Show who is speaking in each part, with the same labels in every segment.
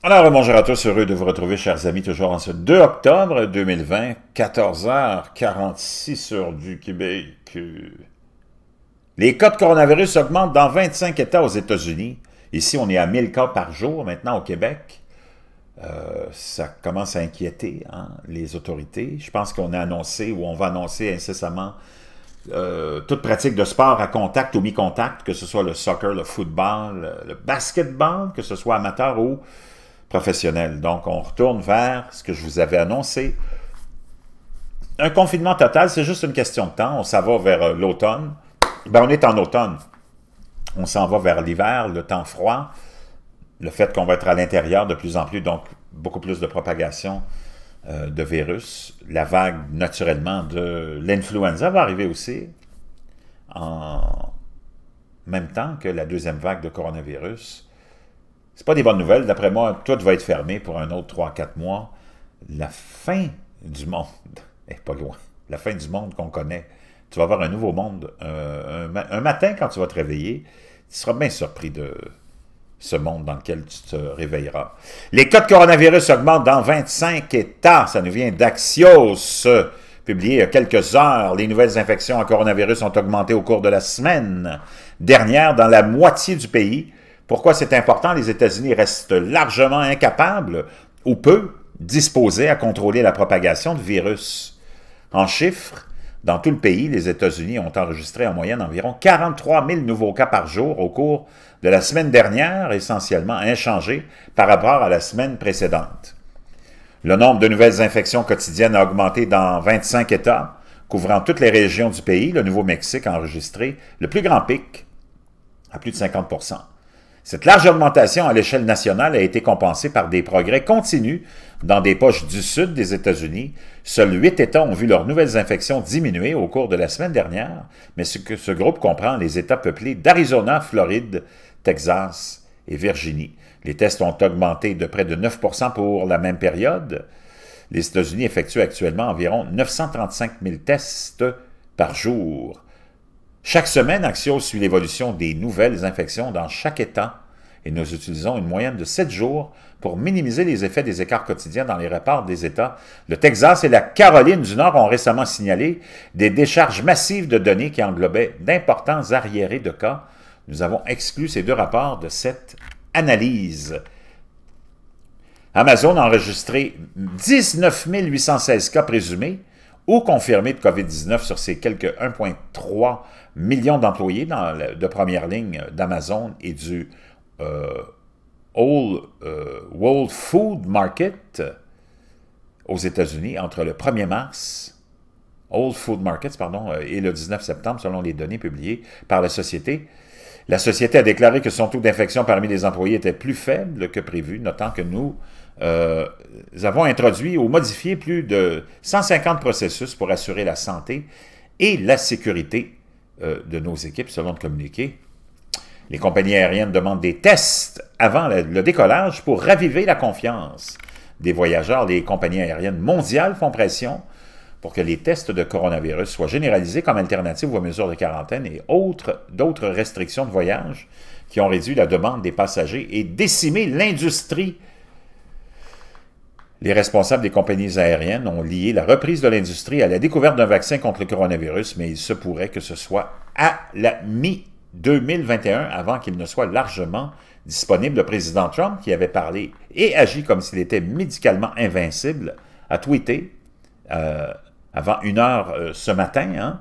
Speaker 1: Alors, bonjour à tous, heureux de vous retrouver, chers amis, toujours en ce 2 octobre 2020, 14h46 sur du Québec. Les cas de coronavirus augmentent dans 25 États aux États-Unis. Ici, on est à 1000 cas par jour maintenant au Québec. Euh, ça commence à inquiéter hein, les autorités. Je pense qu'on a annoncé ou on va annoncer incessamment euh, toute pratique de sport à contact ou mi-contact, que ce soit le soccer, le football, le basketball, que ce soit amateur ou professionnel Donc, on retourne vers ce que je vous avais annoncé. Un confinement total, c'est juste une question de temps. On s'en va vers euh, l'automne. Ben, on est en automne. On s'en va vers l'hiver, le temps froid, le fait qu'on va être à l'intérieur de plus en plus, donc beaucoup plus de propagation euh, de virus. La vague, naturellement, de l'influenza va arriver aussi en même temps que la deuxième vague de coronavirus n'est pas des bonnes nouvelles. D'après moi, tout va être fermé pour un autre 3-4 mois. La fin du monde est pas loin. La fin du monde qu'on connaît. Tu vas avoir un nouveau monde. Euh, un, matin, quand tu vas te réveiller, tu seras bien surpris de ce monde dans lequel tu te réveilleras. Les cas de coronavirus augmentent dans 25 États. Ça nous vient d'Axios, publié il y a quelques heures. Les nouvelles infections à coronavirus ont augmenté au cours de la semaine dernière dans la moitié du pays pourquoi c'est important? Les États-Unis restent largement incapables ou peu disposés à contrôler la propagation du virus. En chiffres, dans tout le pays, les États-Unis ont enregistré en moyenne environ 43 000 nouveaux cas par jour au cours de la semaine dernière, essentiellement inchangés par rapport à la semaine précédente. Le nombre de nouvelles infections quotidiennes a augmenté dans 25 États, couvrant toutes les régions du pays. Le Nouveau-Mexique a enregistré le plus grand pic, à plus de 50 cette large augmentation à l'échelle nationale a été compensée par des progrès continus dans des poches du sud des États-Unis. Seuls huit États ont vu leurs nouvelles infections diminuer au cours de la semaine dernière, mais ce, que ce groupe comprend les États peuplés d'Arizona, Floride, Texas et Virginie. Les tests ont augmenté de près de 9 pour la même période. Les États-Unis effectuent actuellement environ 935 000 tests par jour. Chaque semaine, Axios suit l'évolution des nouvelles infections dans chaque État et nous utilisons une moyenne de 7 jours pour minimiser les effets des écarts quotidiens dans les rapports des États. Le Texas et la Caroline du Nord ont récemment signalé des décharges massives de données qui englobaient d'importants arriérés de cas. Nous avons exclu ces deux rapports de cette analyse. Amazon a enregistré 19 816 cas présumés ou confirmé de COVID-19 sur ses quelques 1,3 millions d'employés de première ligne d'Amazon et du euh, euh, World Food Market aux États-Unis entre le 1er mars Food Markets, pardon, euh, et le 19 septembre, selon les données publiées par la société. La société a déclaré que son taux d'infection parmi les employés était plus faible que prévu, notant que nous nous euh, avons introduit ou modifié plus de 150 processus pour assurer la santé et la sécurité euh, de nos équipes, selon le communiqué. Les compagnies aériennes demandent des tests avant le, décollage pour raviver la confiance des voyageurs. Les compagnies aériennes mondiales font pression pour que les tests de coronavirus soient généralisés comme alternative aux mesures de quarantaine et d'autres restrictions de voyage qui ont réduit la demande des passagers et décimé l'industrie les responsables des compagnies aériennes ont lié la reprise de l'industrie à la découverte d'un vaccin contre le coronavirus, mais il se pourrait que ce soit à la mi-2021 avant qu'il ne soit largement disponible. Le président Trump, qui avait parlé et agi comme s'il était médicalement invincible, a tweeté euh, avant une heure euh, ce matin hein,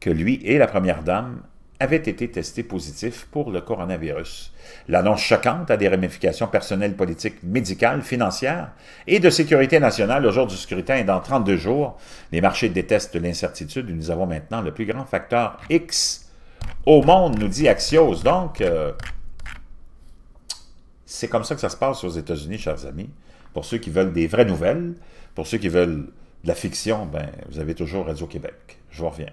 Speaker 1: que lui et la première dame avait été testé positif pour le coronavirus. L'annonce choquante a des ramifications personnelles, politiques, médicales, financières et de sécurité nationale au jour du scrutin et dans 32 jours. Les marchés détestent l'incertitude nous avons maintenant le plus grand facteur X au monde, nous dit Axios. Donc, euh, c'est comme ça que ça se passe aux États-Unis, chers amis. Pour ceux qui veulent des vraies nouvelles, pour ceux qui veulent de la fiction, ben, vous avez toujours Radio-Québec. Je vous reviens.